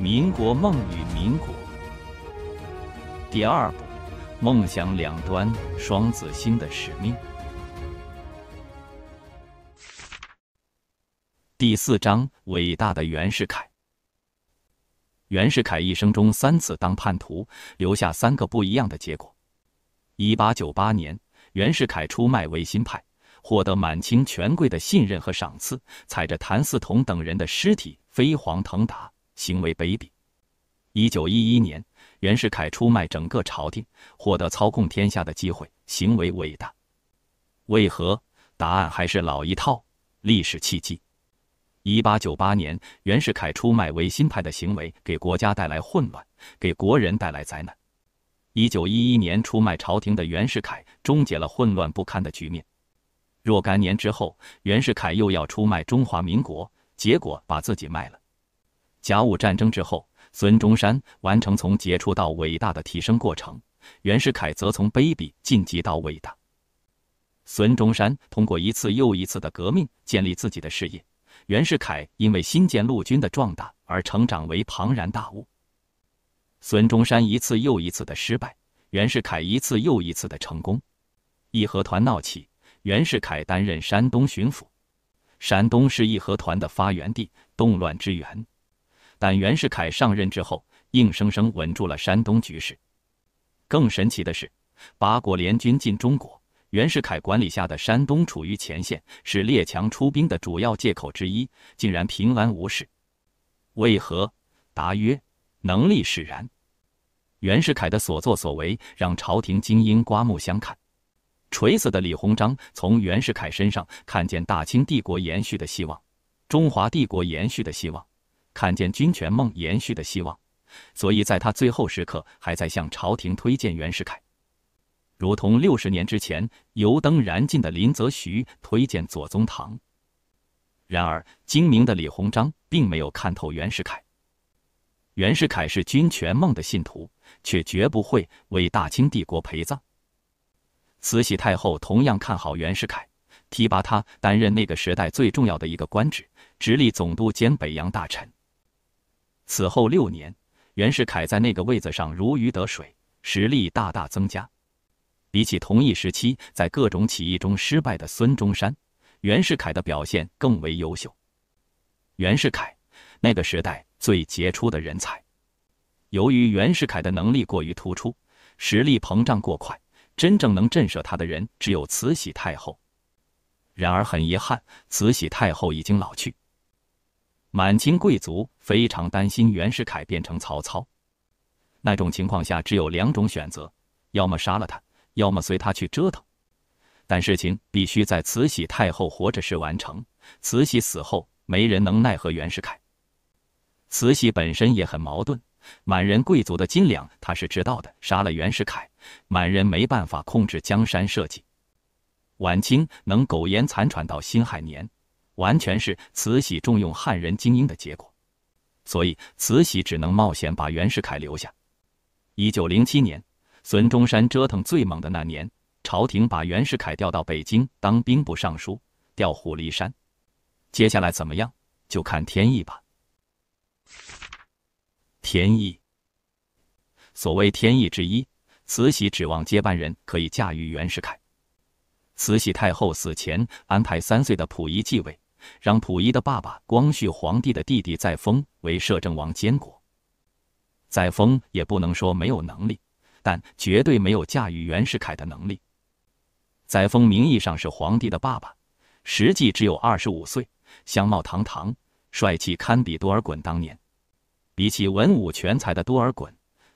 民国梦与民国，第二部梦想两端双子星的使命，第四章伟大的袁世凯。袁世凯一生中三次当叛徒，留下三个不一样的结果。一八九八年，袁世凯出卖维新派，获得满清权贵的信任和赏赐，踩着谭嗣同等人的尸体飞黄腾达。行为卑鄙。一九一一年，袁世凯出卖整个朝廷，获得操控天下的机会，行为伟大。为何？答案还是老一套：历史契机。一八九八年，袁世凯出卖维新派的行为给国家带来混乱，给国人带来灾难。一九一一年出卖朝廷的袁世凯终结了混乱不堪的局面。若干年之后，袁世凯又要出卖中华民国，结果把自己卖了。甲午战争之后，孙中山完成从杰出到伟大的提升过程，袁世凯则从卑鄙晋级到伟大。孙中山通过一次又一次的革命建立自己的事业，袁世凯因为新建陆军的壮大而成长为庞然大物。孙中山一次又一次的失败，袁世凯一次又一次的成功。义和团闹起，袁世凯担任山东巡抚，山东是义和团的发源地，动乱之源。但袁世凯上任之后，硬生生稳住了山东局势。更神奇的是，八国联军进中国，袁世凯管理下的山东处于前线，是列强出兵的主要借口之一，竟然平安无事。为何？答曰：能力使然。袁世凯的所作所为，让朝廷精英刮目相看。垂死的李鸿章从袁世凯身上看见大清帝国延续的希望，中华帝国延续的希望。看见军权梦延续的希望，所以在他最后时刻还在向朝廷推荐袁世凯，如同六十年之前油灯燃尽的林则徐推荐左宗棠。然而精明的李鸿章并没有看透袁世凯，袁世凯是军权梦的信徒，却绝不会为大清帝国陪葬。慈禧太后同样看好袁世凯，提拔他担任那个时代最重要的一个官职——直隶总督兼北洋大臣。此后六年，袁世凯在那个位子上如鱼得水，实力大大增加。比起同一时期在各种起义中失败的孙中山，袁世凯的表现更为优秀。袁世凯，那个时代最杰出的人才。由于袁世凯的能力过于突出，实力膨胀过快，真正能震慑他的人只有慈禧太后。然而很遗憾，慈禧太后已经老去。满清贵族非常担心袁世凯变成曹操。那种情况下，只有两种选择：要么杀了他，要么随他去折腾。但事情必须在慈禧太后活着时完成。慈禧死后，没人能奈何袁世凯。慈禧本身也很矛盾。满人贵族的斤两，她是知道的。杀了袁世凯，满人没办法控制江山社稷。晚清能苟延残喘到辛亥年。完全是慈禧重用汉人精英的结果，所以慈禧只能冒险把袁世凯留下。一九零七年，孙中山折腾最猛的那年，朝廷把袁世凯调到北京当兵部尚书，调虎离山。接下来怎么样，就看天意吧。天意，所谓天意之一，慈禧指望接班人可以驾驭袁世凯。慈禧太后死前安排三岁的溥仪继位。让溥仪的爸爸光绪皇帝的弟弟载沣为摄政王监国。载沣也不能说没有能力，但绝对没有驾驭袁世凯的能力。载沣名义上是皇帝的爸爸，实际只有二十五岁，相貌堂堂，帅气堪比多尔衮当年。比起文武全才的多尔衮，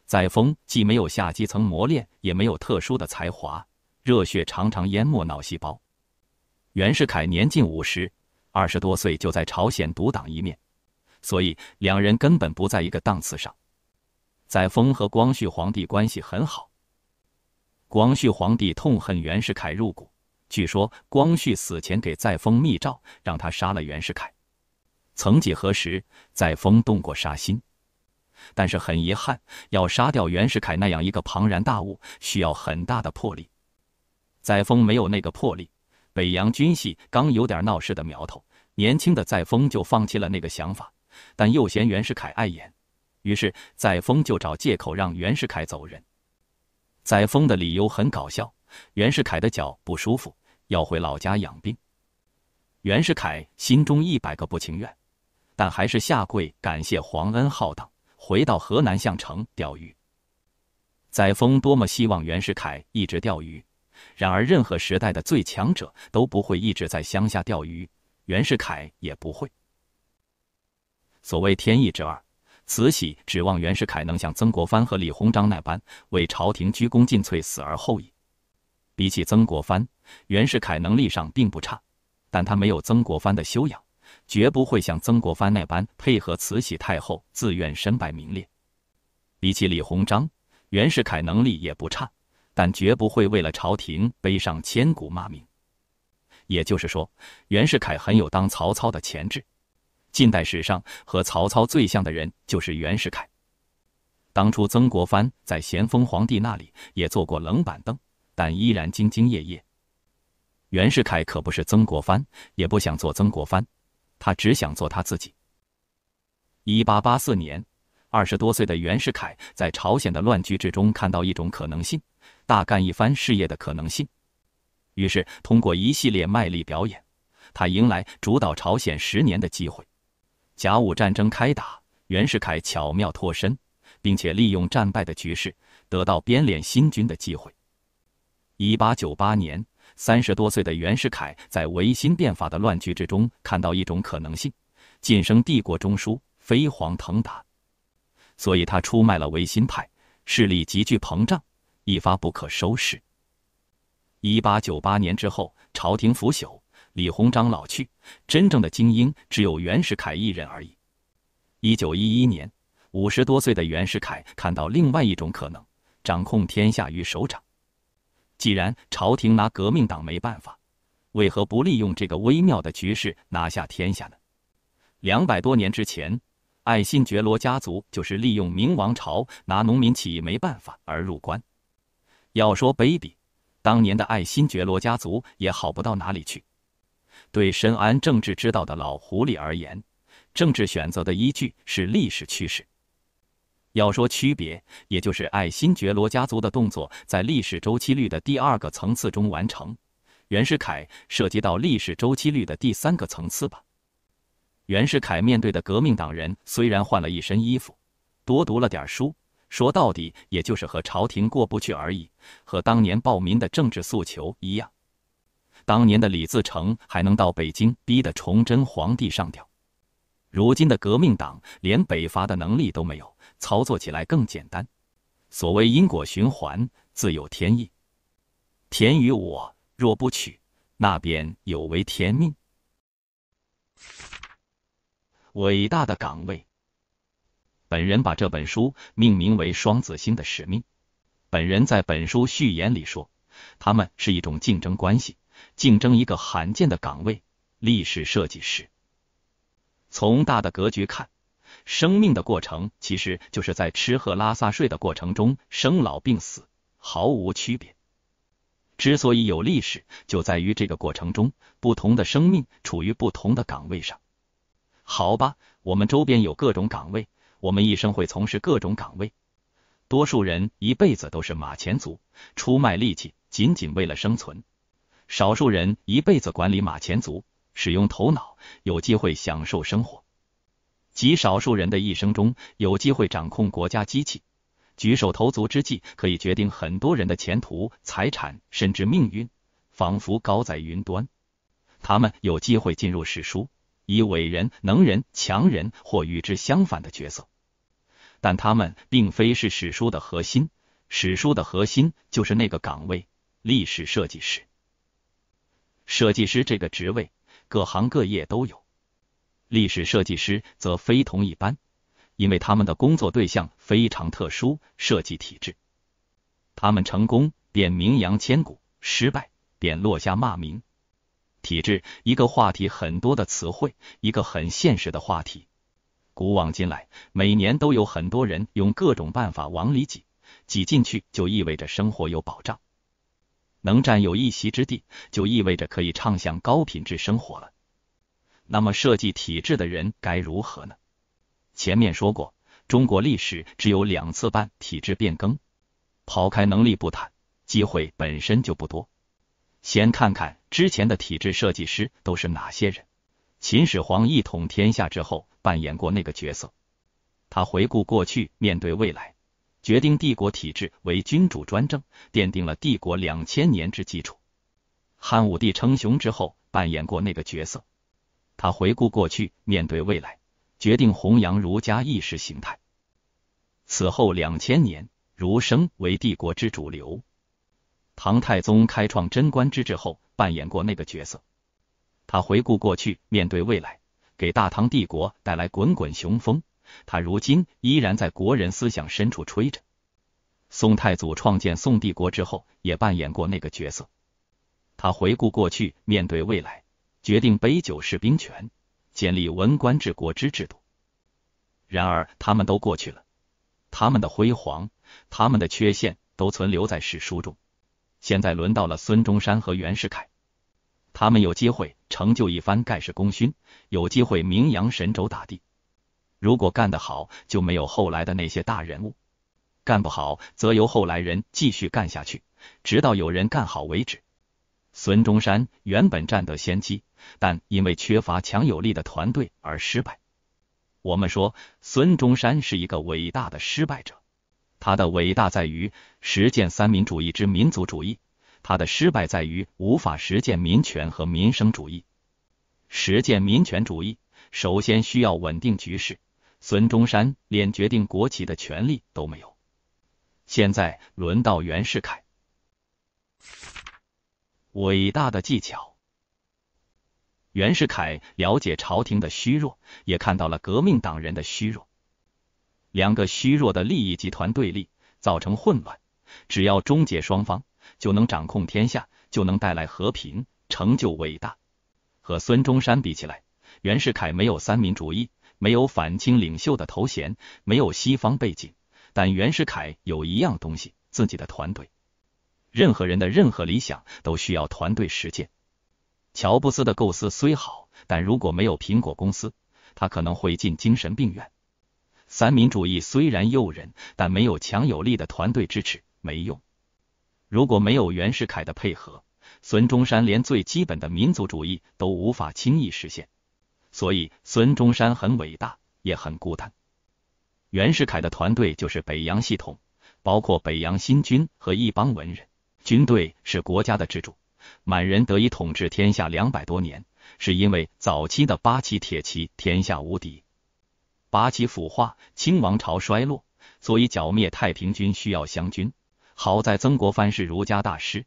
载沣既没有下基层磨练，也没有特殊的才华，热血常常淹没脑细胞。袁世凯年近五十。二十多岁就在朝鲜独当一面，所以两人根本不在一个档次上。载沣和光绪皇帝关系很好，光绪皇帝痛恨袁世凯入骨，据说光绪死前给载沣密诏，让他杀了袁世凯。曾几何时，载沣动过杀心，但是很遗憾，要杀掉袁世凯那样一个庞然大物，需要很大的魄力，载沣没有那个魄力。北洋军系刚有点闹事的苗头，年轻的载沣就放弃了那个想法，但又嫌袁世凯碍眼，于是载沣就找借口让袁世凯走人。载沣的理由很搞笑：袁世凯的脚不舒服，要回老家养病。袁世凯心中一百个不情愿，但还是下跪感谢皇恩浩荡，回到河南项城钓鱼。载沣多么希望袁世凯一直钓鱼。然而，任何时代的最强者都不会一直在乡下钓鱼，袁世凯也不会。所谓天意之二，慈禧指望袁世凯能像曾国藩和李鸿章那般为朝廷鞠躬尽瘁，死而后已。比起曾国藩，袁世凯能力上并不差，但他没有曾国藩的修养，绝不会像曾国藩那般配合慈禧太后自愿身败名裂。比起李鸿章，袁世凯能力也不差。但绝不会为了朝廷背上千古骂名。也就是说，袁世凯很有当曹操的潜质。近代史上和曹操最像的人就是袁世凯。当初曾国藩在咸丰皇帝那里也坐过冷板凳，但依然兢兢业业。袁世凯可不是曾国藩，也不想做曾国藩，他只想做他自己。一八八四年，二十多岁的袁世凯在朝鲜的乱局之中看到一种可能性。大干一番事业的可能性。于是，通过一系列卖力表演，他迎来主导朝鲜十年的机会。甲午战争开打，袁世凯巧妙脱身，并且利用战败的局势得到编练新军的机会。一八九八年，三十多岁的袁世凯在维新变法的乱局之中看到一种可能性：晋升帝国中枢，飞黄腾达。所以，他出卖了维新派，势力急剧膨胀。一发不可收拾。一八九八年之后，朝廷腐朽，李鸿章老去，真正的精英只有袁世凯一人而已。一九一一年，五十多岁的袁世凯看到另外一种可能：掌控天下于手掌。既然朝廷拿革命党没办法，为何不利用这个微妙的局势拿下天下呢？两百多年之前，爱新觉罗家族就是利用明王朝拿农民起义没办法而入关。要说 baby，当年的爱新觉罗家族也好不到哪里去。对深谙政治之道的老狐狸而言，政治选择的依据是历史趋势。要说区别，也就是爱新觉罗家族的动作在历史周期率的第二个层次中完成，袁世凯涉及到历史周期率的第三个层次吧。袁世凯面对的革命党人虽然换了一身衣服，多读了点书。说到底，也就是和朝廷过不去而已，和当年暴民的政治诉求一样。当年的李自成还能到北京逼得崇祯皇帝上吊，如今的革命党连北伐的能力都没有，操作起来更简单。所谓因果循环，自有天意。天与我若不取，那便有违天命。伟大的岗位。本人把这本书命名为《双子星的使命》。本人在本书序言里说，他们是一种竞争关系，竞争一个罕见的岗位——历史设计师。从大的格局看，生命的过程其实就是在吃喝拉撒睡的过程中，生老病死毫无区别。之所以有历史，就在于这个过程中，不同的生命处于不同的岗位上。好吧，我们周边有各种岗位。我们一生会从事各种岗位，多数人一辈子都是马前卒，出卖力气，仅仅为了生存；少数人一辈子管理马前卒，使用头脑，有机会享受生活；极少数人的一生中有机会掌控国家机器，举手投足之际可以决定很多人的前途、财产甚至命运，仿佛高在云端。他们有机会进入史书，以伟人、能人、强人或与之相反的角色。但他们并非是史书的核心，史书的核心就是那个岗位——历史设计师。设计师这个职位，各行各业都有，历史设计师则非同一般，因为他们的工作对象非常特殊——设计体制。他们成功便名扬千古，失败便落下骂名。体制，一个话题很多的词汇，一个很现实的话题。古往今来，每年都有很多人用各种办法往里挤，挤进去就意味着生活有保障，能占有一席之地，就意味着可以畅享高品质生活了。那么设计体制的人该如何呢？前面说过，中国历史只有两次半体制变更，抛开能力不谈，机会本身就不多。先看看之前的体制设计师都是哪些人。秦始皇一统天下之后，扮演过那个角色。他回顾过去，面对未来，决定帝国体制为君主专政，奠定了帝国两千年之基础。汉武帝称雄之后，扮演过那个角色。他回顾过去，面对未来，决定弘扬儒家意识形态。此后两千年，儒生为帝国之主流。唐太宗开创贞观之治后，扮演过那个角色。他回顾过去，面对未来，给大唐帝国带来滚滚雄风。他如今依然在国人思想深处吹着。宋太祖创建宋帝国之后，也扮演过那个角色。他回顾过去，面对未来，决定杯酒释兵权，建立文官治国之制度。然而，他们都过去了，他们的辉煌，他们的缺陷，都存留在史书中。现在轮到了孙中山和袁世凯。他们有机会成就一番盖世功勋，有机会名扬神州大地。如果干得好，就没有后来的那些大人物；干不好，则由后来人继续干下去，直到有人干好为止。孙中山原本占得先机，但因为缺乏强有力的团队而失败。我们说，孙中山是一个伟大的失败者。他的伟大在于实践三民主义之民族主义。他的失败在于无法实践民权和民生主义。实践民权主义，首先需要稳定局势。孙中山连决定国旗的权利都没有。现在轮到袁世凯。伟大的技巧。袁世凯了解朝廷的虚弱，也看到了革命党人的虚弱。两个虚弱的利益集团对立，造成混乱。只要终结双方。就能掌控天下，就能带来和平，成就伟大。和孙中山比起来，袁世凯没有三民主义，没有反清领袖的头衔，没有西方背景。但袁世凯有一样东西：自己的团队。任何人的任何理想都需要团队实践。乔布斯的构思虽好，但如果没有苹果公司，他可能会进精神病院。三民主义虽然诱人，但没有强有力的团队支持，没用。如果没有袁世凯的配合，孙中山连最基本的民族主义都无法轻易实现。所以，孙中山很伟大，也很孤单。袁世凯的团队就是北洋系统，包括北洋新军和一帮文人。军队是国家的支柱，满人得以统治天下两百多年，是因为早期的八旗铁骑天下无敌。八旗腐化，清王朝衰落，所以剿灭太平军需要湘军。好在曾国藩是儒家大师，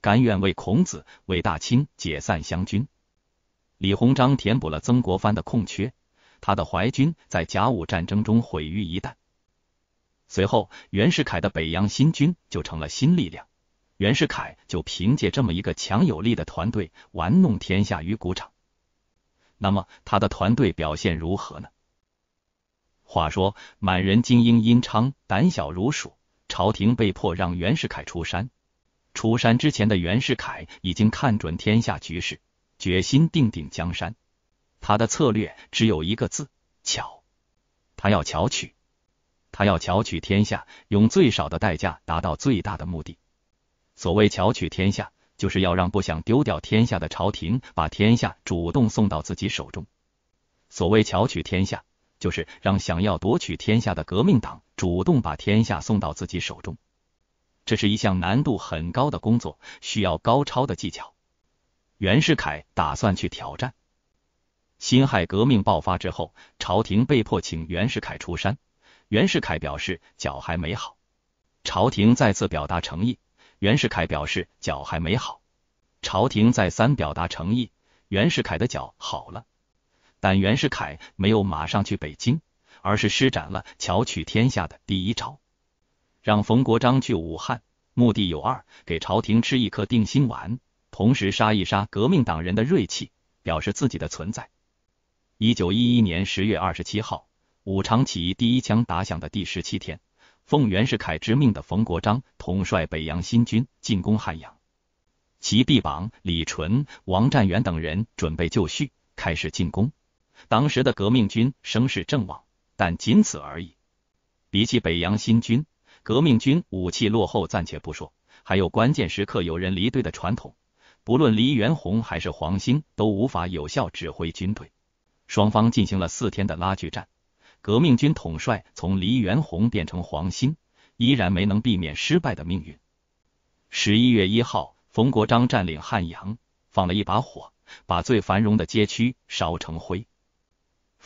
甘愿为孔子、为大清解散湘军。李鸿章填补了曾国藩的空缺，他的淮军在甲午战争中毁于一旦。随后，袁世凯的北洋新军就成了新力量。袁世凯就凭借这么一个强有力的团队玩弄天下于股掌。那么，他的团队表现如何呢？话说满人精英殷昌胆小如鼠。朝廷被迫让袁世凯出山。出山之前的袁世凯已经看准天下局势，决心定定江山。他的策略只有一个字：巧。他要巧取，他要巧取天下，用最少的代价达到最大的目的。所谓巧取天下，就是要让不想丢掉天下的朝廷把天下主动送到自己手中。所谓巧取天下。就是让想要夺取天下的革命党主动把天下送到自己手中，这是一项难度很高的工作，需要高超的技巧。袁世凯打算去挑战。辛亥革命爆发之后，朝廷被迫请袁世凯出山。袁世凯表示脚还没好。朝廷再次表达诚意，袁世凯表示脚还没好。朝廷再三表达诚意，袁世凯的脚好了。但袁世凯没有马上去北京，而是施展了巧取天下的第一招，让冯国璋去武汉，目的有二：给朝廷吃一颗定心丸，同时杀一杀革命党人的锐气，表示自己的存在。一九一一年十月二十七号，武昌起义第一枪打响的第十七天，奉袁世凯之命的冯国璋统帅北洋新军进攻汉阳，其臂膀李纯、王占元等人准备就绪，开始进攻。当时的革命军声势正旺，但仅此而已。比起北洋新军，革命军武器落后暂且不说，还有关键时刻有人离队的传统。不论黎元洪还是黄兴，都无法有效指挥军队。双方进行了四天的拉锯战，革命军统帅从黎元洪变成黄兴，依然没能避免失败的命运。十一月一号，冯国璋占领汉阳，放了一把火，把最繁荣的街区烧成灰。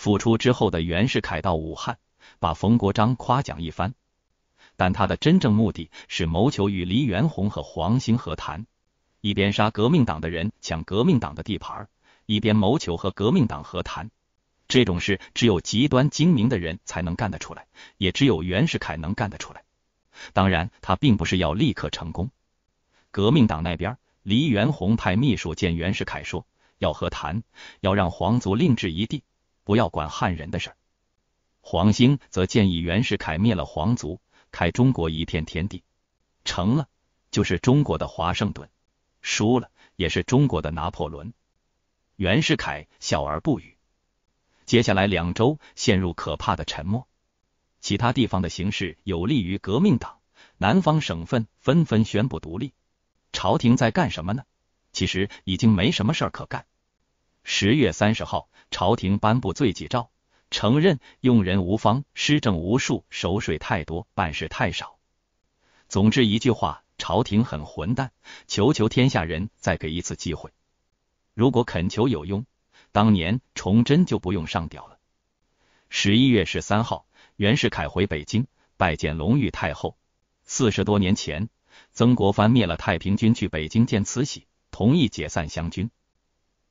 复出之后的袁世凯到武汉，把冯国璋夸奖一番，但他的真正目的是谋求与黎元洪和黄兴和谈，一边杀革命党的人抢革命党的地盘，一边谋求和革命党和谈。这种事只有极端精明的人才能干得出来，也只有袁世凯能干得出来。当然，他并不是要立刻成功。革命党那边，黎元洪派秘书见袁世凯，说要和谈，要让皇族另置一地。不要管汉人的事儿。黄兴则建议袁世凯灭了皇族，开中国一片天地。成了，就是中国的华盛顿；输了，也是中国的拿破仑。袁世凯笑而不语。接下来两周陷入可怕的沉默。其他地方的形势有利于革命党，南方省份纷纷宣布独立。朝廷在干什么呢？其实已经没什么事儿可干。十月三十号。朝廷颁布罪己诏，承认用人无方、施政无数、守水太多、办事太少。总之一句话，朝廷很混蛋。求求天下人再给一次机会。如果恳求有用，当年崇祯就不用上吊了。十一月十三号，袁世凯回北京拜见隆裕太后。四十多年前，曾国藩灭了太平军，去北京见慈禧，同意解散湘军。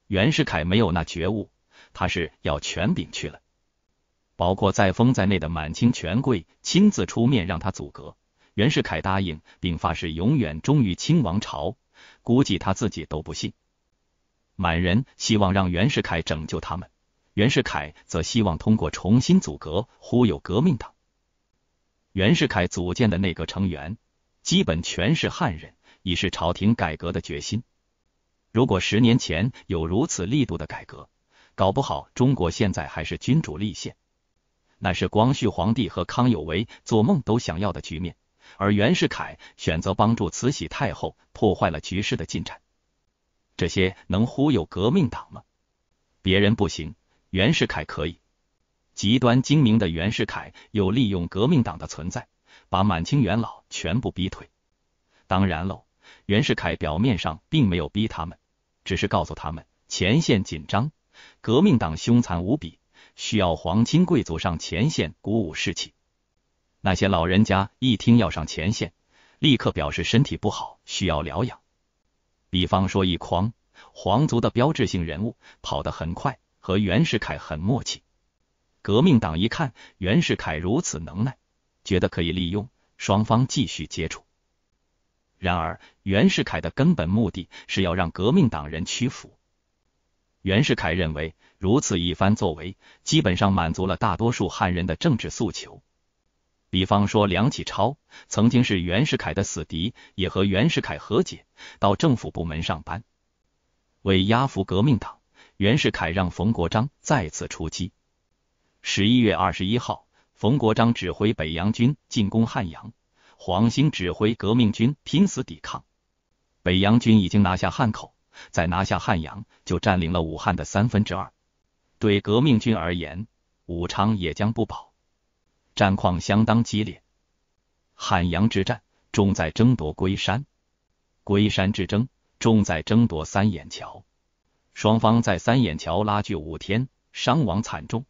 袁世凯没有那觉悟。他是要权柄去了，包括载沣在内的满清权贵亲自出面让他阻隔。袁世凯答应，并发誓永远忠于清王朝。估计他自己都不信。满人希望让袁世凯拯救他们，袁世凯则希望通过重新阻隔忽悠革命党。袁世凯组建的内阁成员基本全是汉人，以示朝廷改革的决心。如果十年前有如此力度的改革，搞不好中国现在还是君主立宪，那是光绪皇帝和康有为做梦都想要的局面。而袁世凯选择帮助慈禧太后，破坏了局势的进展。这些能忽悠革命党吗？别人不行，袁世凯可以。极端精明的袁世凯又利用革命党的存在，把满清元老全部逼退。当然喽，袁世凯表面上并没有逼他们，只是告诉他们前线紧张。革命党凶残无比，需要皇亲贵族上前线鼓舞士气。那些老人家一听要上前线，立刻表示身体不好，需要疗养。比方说，一筐，皇族的标志性人物跑得很快，和袁世凯很默契。革命党一看袁世凯如此能耐，觉得可以利用，双方继续接触。然而，袁世凯的根本目的是要让革命党人屈服。袁世凯认为，如此一番作为，基本上满足了大多数汉人的政治诉求。比方说，梁启超曾经是袁世凯的死敌，也和袁世凯和解，到政府部门上班。为压服革命党，袁世凯让冯国璋再次出击。十一月二十一号，冯国璋指挥北洋军进攻汉阳，黄兴指挥革命军拼死抵抗。北洋军已经拿下汉口。再拿下汉阳，就占领了武汉的三分之二。对革命军而言，武昌也将不保。战况相当激烈。汉阳之战重在争夺龟山，龟山之争重在争夺三眼桥。双方在三眼桥拉锯五天，伤亡惨重。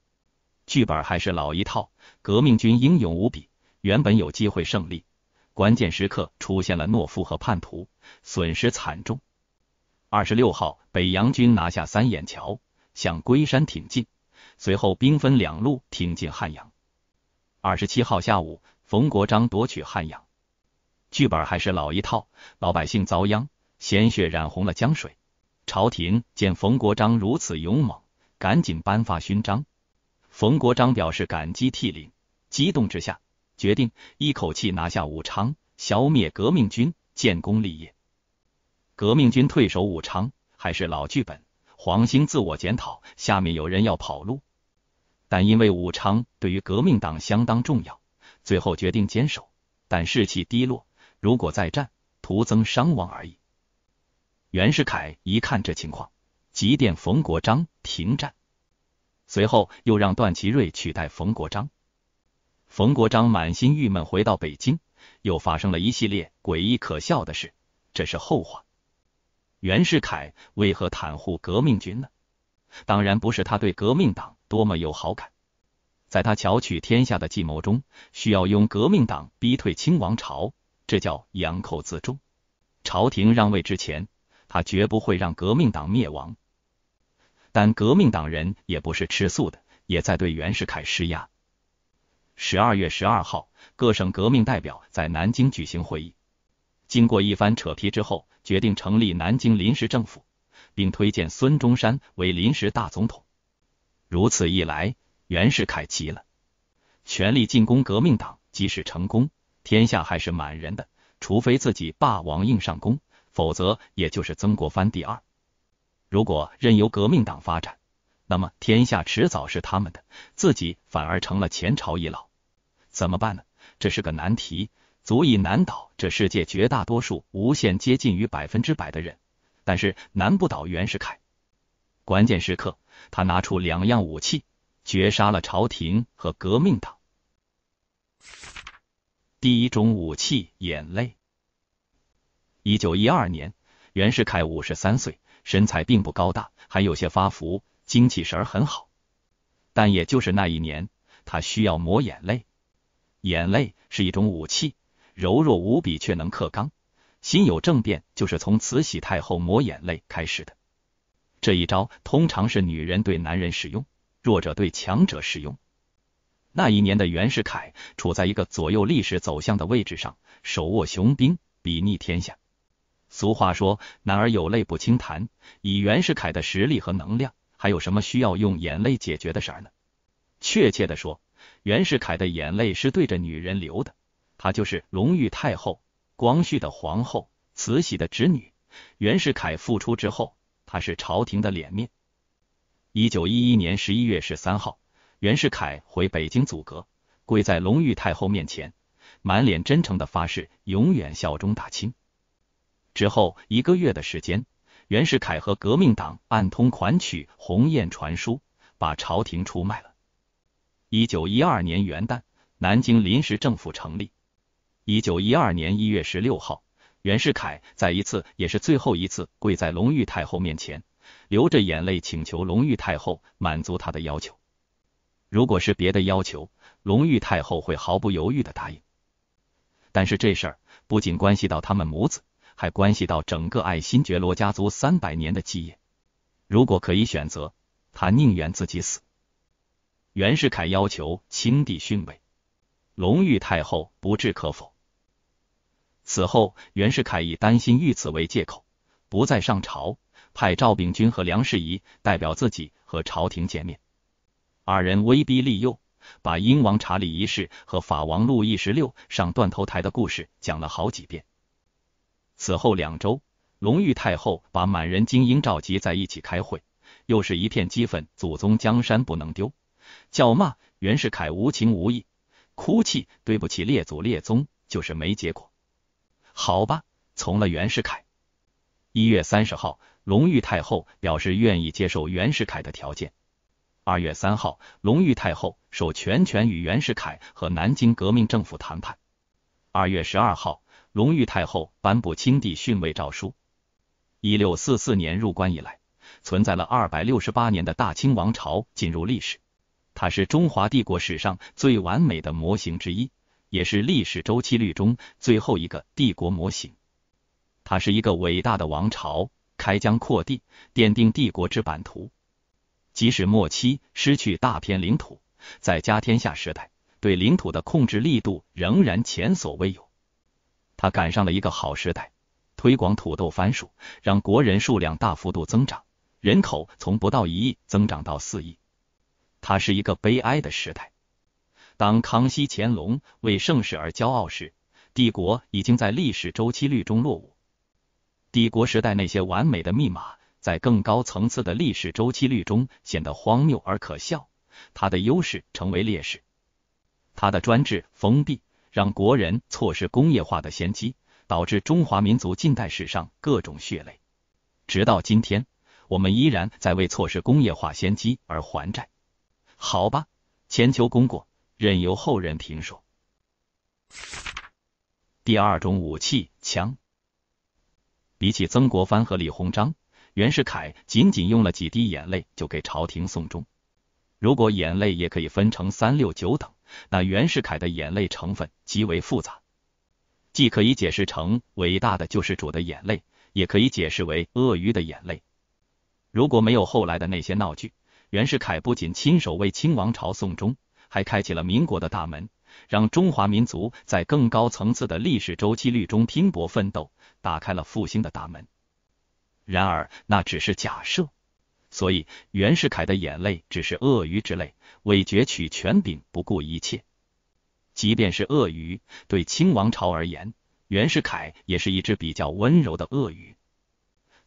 剧本还是老一套，革命军英勇无比，原本有机会胜利，关键时刻出现了懦夫和叛徒，损失惨重。二十六号，北洋军拿下三眼桥，向龟山挺进，随后兵分两路挺进汉阳。二十七号下午，冯国璋夺取汉阳。剧本还是老一套，老百姓遭殃，鲜血染红了江水。朝廷见冯国璋如此勇猛，赶紧颁发勋章。冯国璋表示感激涕零，激动之下决定一口气拿下武昌，消灭革命军，建功立业。革命军退守武昌还是老剧本，黄兴自我检讨，下面有人要跑路，但因为武昌对于革命党相当重要，最后决定坚守，但士气低落，如果再战，徒增伤亡而已。袁世凯一看这情况，急电冯国璋停战，随后又让段祺瑞取代冯国璋。冯国璋满心郁闷回到北京，又发生了一系列诡异可笑的事，这是后话。袁世凯为何袒护革命军呢？当然不是他对革命党多么有好感，在他巧取天下的计谋中，需要用革命党逼退清王朝，这叫养寇自重。朝廷让位之前，他绝不会让革命党灭亡。但革命党人也不是吃素的，也在对袁世凯施压。十二月十二号，各省革命代表在南京举行会议。经过一番扯皮之后，决定成立南京临时政府，并推荐孙中山为临时大总统。如此一来，袁世凯急了，全力进攻革命党。即使成功，天下还是满人的，除非自己霸王硬上弓，否则也就是曾国藩第二。如果任由革命党发展，那么天下迟早是他们的，自己反而成了前朝遗老。怎么办呢？这是个难题。足以难倒这世界绝大多数无限接近于百分之百的人，但是难不倒袁世凯。关键时刻，他拿出两样武器，绝杀了朝廷和革命党。第一种武器，眼泪。一九一二年，袁世凯五十三岁，身材并不高大，还有些发福，精气神很好。但也就是那一年，他需要抹眼泪。眼泪是一种武器。柔弱无比却能克刚，心有政变，就是从慈禧太后抹眼泪开始的。这一招通常是女人对男人使用，弱者对强者使用。那一年的袁世凯处在一个左右历史走向的位置上，手握雄兵，睥睨天下。俗话说，男儿有泪不轻弹。以袁世凯的实力和能量，还有什么需要用眼泪解决的事儿呢？确切的说，袁世凯的眼泪是对着女人流的。她就是隆裕太后，光绪的皇后，慈禧的侄女。袁世凯复出之后，她是朝廷的脸面。一九一一年十一月十三号，袁世凯回北京阻隔，跪在隆裕太后面前，满脸真诚的发誓永远效忠大清。之后一个月的时间，袁世凯和革命党暗通款曲，鸿雁传书，把朝廷出卖了。一九一二年元旦，南京临时政府成立。一九一二年一月十六号，袁世凯在一次也是最后一次跪在隆裕太后面前，流着眼泪请求隆裕太后满足他的要求。如果是别的要求，隆裕太后会毫不犹豫的答应。但是这事儿不仅关系到他们母子，还关系到整个爱新觉罗家族三百年的基业。如果可以选择，他宁愿自己死。袁世凯要求亲帝逊位，隆裕太后不置可否。此后，袁世凯以担心遇刺为借口，不再上朝，派赵秉钧和梁士仪代表自己和朝廷见面。二人威逼利诱，把英王查理一世和法王路易十六上断头台的故事讲了好几遍。此后两周，隆裕太后把满人精英召集在一起开会，又是一片激愤：祖宗江山不能丢，叫骂袁世凯无情无义，哭泣对不起列祖列宗，就是没结果。好吧，从了袁世凯。一月三十号，隆裕太后表示愿意接受袁世凯的条件。二月三号，隆裕太后授全权与袁世凯和南京革命政府谈判。二月十二号，隆裕太后颁布清帝逊位诏书。一六四四年入关以来，存在了二百六十八年的大清王朝进入历史，它是中华帝国史上最完美的模型之一。也是历史周期律中最后一个帝国模型。它是一个伟大的王朝，开疆扩地，奠定帝国之版图。即使末期失去大片领土，在家天下时代，对领土的控制力度仍然前所未有。他赶上了一个好时代，推广土豆、番薯，让国人数量大幅度增长，人口从不到一亿增长到四亿。他是一个悲哀的时代。当康熙、乾隆为盛世而骄傲时，帝国已经在历史周期律中落伍。帝国时代那些完美的密码，在更高层次的历史周期律中显得荒谬而可笑。它的优势成为劣势，它的专制封闭让国人错失工业化的先机，导致中华民族近代史上各种血泪。直到今天，我们依然在为错失工业化先机而还债。好吧，千秋功过。任由后人评说。第二种武器，枪。比起曾国藩和李鸿章，袁世凯仅仅用了几滴眼泪就给朝廷送终。如果眼泪也可以分成三六九等，那袁世凯的眼泪成分极为复杂，既可以解释成伟大的救世主的眼泪，也可以解释为鳄鱼的眼泪。如果没有后来的那些闹剧，袁世凯不仅亲手为清王朝送终。还开启了民国的大门，让中华民族在更高层次的历史周期率中拼搏奋斗，打开了复兴的大门。然而，那只是假设，所以袁世凯的眼泪只是鳄鱼之泪，为攫取权柄不顾一切。即便是鳄鱼，对清王朝而言，袁世凯也是一只比较温柔的鳄鱼。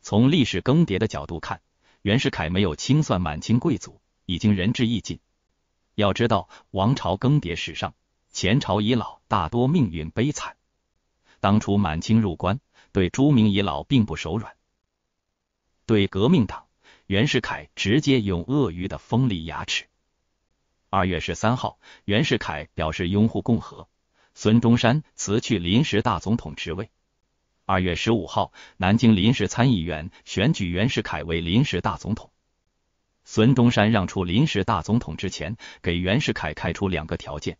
从历史更迭的角度看，袁世凯没有清算满清贵族，已经仁至义尽。要知道，王朝更迭史上，前朝遗老，大多命运悲惨。当初满清入关，对朱明遗老并不手软。对革命党，袁世凯直接用鳄鱼的锋利牙齿。二月十三号，袁世凯表示拥护共和，孙中山辞去临时大总统职位。二月十五号，南京临时参议员选举袁世凯为临时大总统。孙中山让出临时大总统之前，给袁世凯开出两个条件。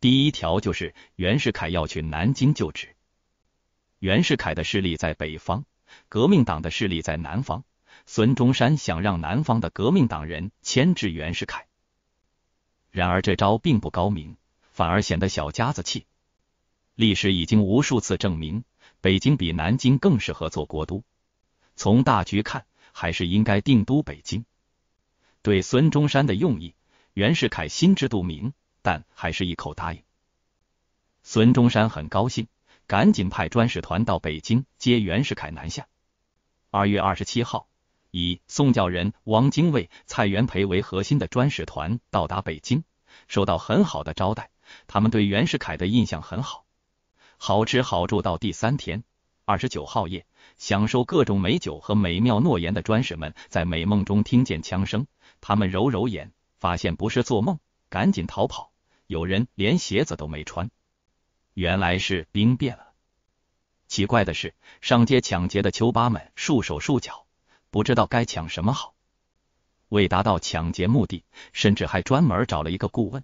第一条就是袁世凯要去南京就职。袁世凯的势力在北方，革命党的势力在南方。孙中山想让南方的革命党人牵制袁世凯。然而这招并不高明，反而显得小家子气。历史已经无数次证明，北京比南京更适合做国都。从大局看，还是应该定都北京。对孙中山的用意，袁世凯心知肚明，但还是一口答应。孙中山很高兴，赶紧派专使团到北京接袁世凯南下。二月二十七号，以宋教仁、汪精卫、蔡元培为核心的专使团到达北京，受到很好的招待。他们对袁世凯的印象很好，好吃好住。到第三天，二十九号夜，享受各种美酒和美妙诺言的专使们，在美梦中听见枪声。他们揉揉眼，发现不是做梦，赶紧逃跑。有人连鞋子都没穿，原来是兵变了。奇怪的是，上街抢劫的丘巴们束手束脚，不知道该抢什么好。为达到抢劫目的，甚至还专门找了一个顾问。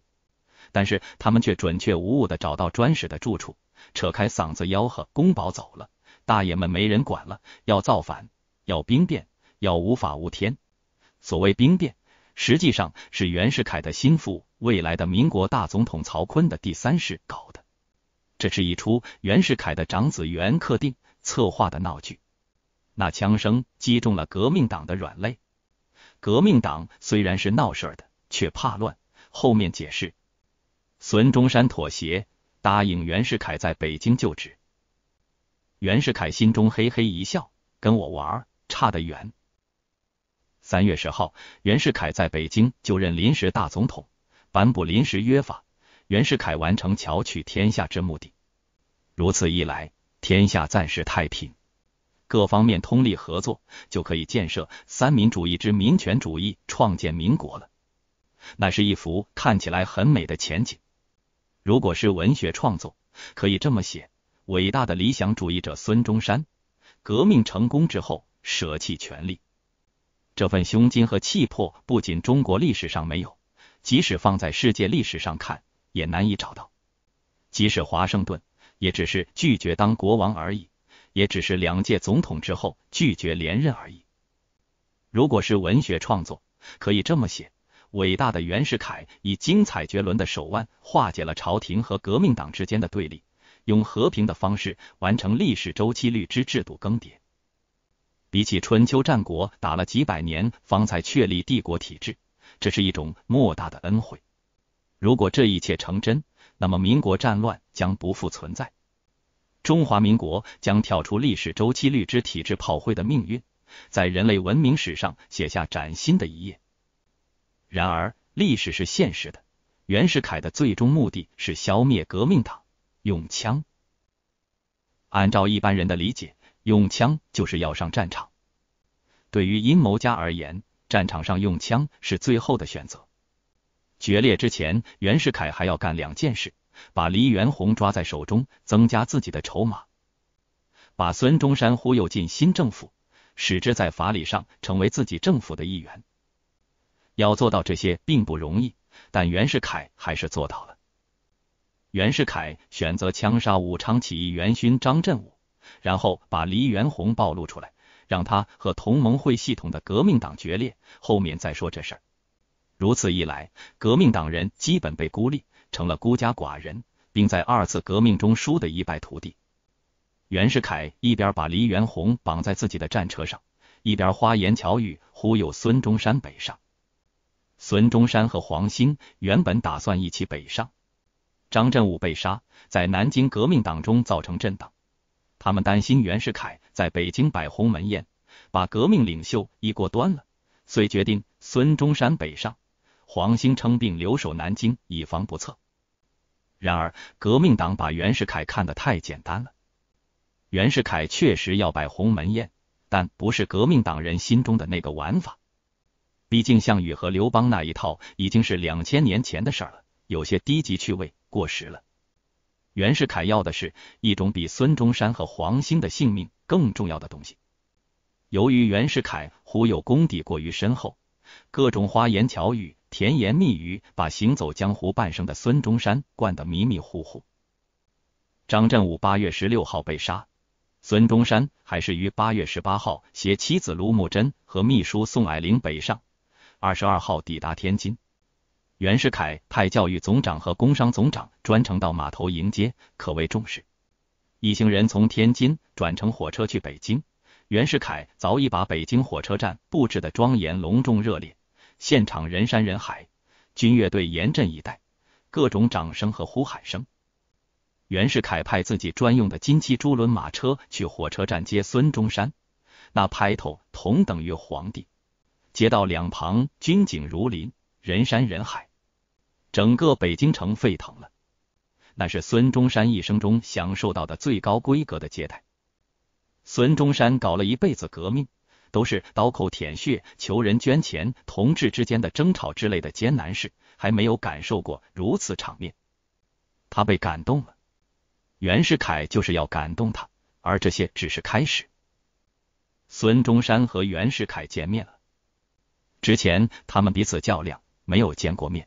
但是他们却准确无误的找到砖石的住处，扯开嗓子吆喝：“公保走了，大爷们没人管了，要造反，要兵变，要无法无天。”所谓兵变。实际上是袁世凯的心腹、未来的民国大总统曹锟的第三世搞的，这是一出袁世凯的长子袁克定策划的闹剧。那枪声击中了革命党的软肋，革命党虽然是闹事儿的，却怕乱。后面解释，孙中山妥协，答应袁世凯在北京就职。袁世凯心中嘿嘿一笑，跟我玩差得远。三月十号，袁世凯在北京就任临时大总统，颁布临时约法。袁世凯完成巧取天下之目的。如此一来，天下暂时太平，各方面通力合作，就可以建设三民主义之民权主义，创建民国了。那是一幅看起来很美的前景。如果是文学创作，可以这么写：伟大的理想主义者孙中山，革命成功之后，舍弃权力。这份胸襟和气魄，不仅中国历史上没有，即使放在世界历史上看，也难以找到。即使华盛顿，也只是拒绝当国王而已，也只是两届总统之后拒绝连任而已。如果是文学创作，可以这么写：伟大的袁世凯以精彩绝伦的手腕，化解了朝廷和革命党之间的对立，用和平的方式完成历史周期率之制度更迭。比起春秋战国打了几百年方才确立帝国体制，这是一种莫大的恩惠。如果这一切成真，那么民国战乱将不复存在，中华民国将跳出历史周期率之体制炮灰的命运，在人类文明史上写下崭新的一页。然而，历史是现实的，袁世凯的最终目的是消灭革命党，用枪。按照一般人的理解。用枪就是要上战场。对于阴谋家而言，战场上用枪是最后的选择。决裂之前，袁世凯还要干两件事：把黎元洪抓在手中，增加自己的筹码；把孙中山忽悠进新政府，使之在法理上成为自己政府的一员。要做到这些并不容易，但袁世凯还是做到了。袁世凯选择枪杀武昌起义元勋张振武。然后把黎元洪暴露出来，让他和同盟会系统的革命党决裂。后面再说这事儿。如此一来，革命党人基本被孤立，成了孤家寡人，并在二次革命中输得一败涂地。袁世凯一边把黎元洪绑在自己的战车上，一边花言巧语忽悠孙中山北上。孙中山和黄兴原本打算一起北上，张振武被杀，在南京革命党中造成震荡。他们担心袁世凯在北京摆鸿门宴，把革命领袖一锅端了，遂决定孙中山北上，黄兴称病留守南京以防不测。然而，革命党把袁世凯看得太简单了。袁世凯确实要摆鸿门宴，但不是革命党人心中的那个玩法。毕竟，项羽和刘邦那一套已经是两千年前的事了，有些低级趣味，过时了。袁世凯要的是一种比孙中山和黄兴的性命更重要的东西。由于袁世凯忽悠功底过于深厚，各种花言巧语、甜言蜜语，把行走江湖半生的孙中山灌得迷迷糊糊。张振武八月十六号被杀，孙中山还是于八月十八号携妻子卢慕贞和秘书宋霭龄北上，二十二号抵达天津。袁世凯派教育总长和工商总长专程到码头迎接，可谓重视。一行人从天津转乘火车去北京。袁世凯早已把北京火车站布置的庄严隆重热烈，现场人山人海，军乐队严阵以待，各种掌声和呼喊声。袁世凯派自己专用的金漆朱轮马车去火车站接孙中山，那派头同等于皇帝。街道两旁军警如林，人山人海。整个北京城沸腾了，那是孙中山一生中享受到的最高规格的接待。孙中山搞了一辈子革命，都是刀口舔血、求人捐钱、同志之间的争吵之类的艰难事，还没有感受过如此场面。他被感动了，袁世凯就是要感动他，而这些只是开始。孙中山和袁世凯见面了，之前他们彼此较量，没有见过面。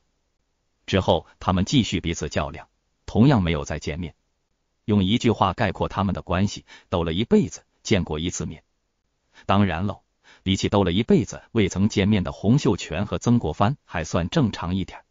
之后，他们继续彼此较量，同样没有再见面。用一句话概括他们的关系：斗了一辈子，见过一次面。当然喽，比起斗了一辈子未曾见面的洪秀全和曾国藩，还算正常一点。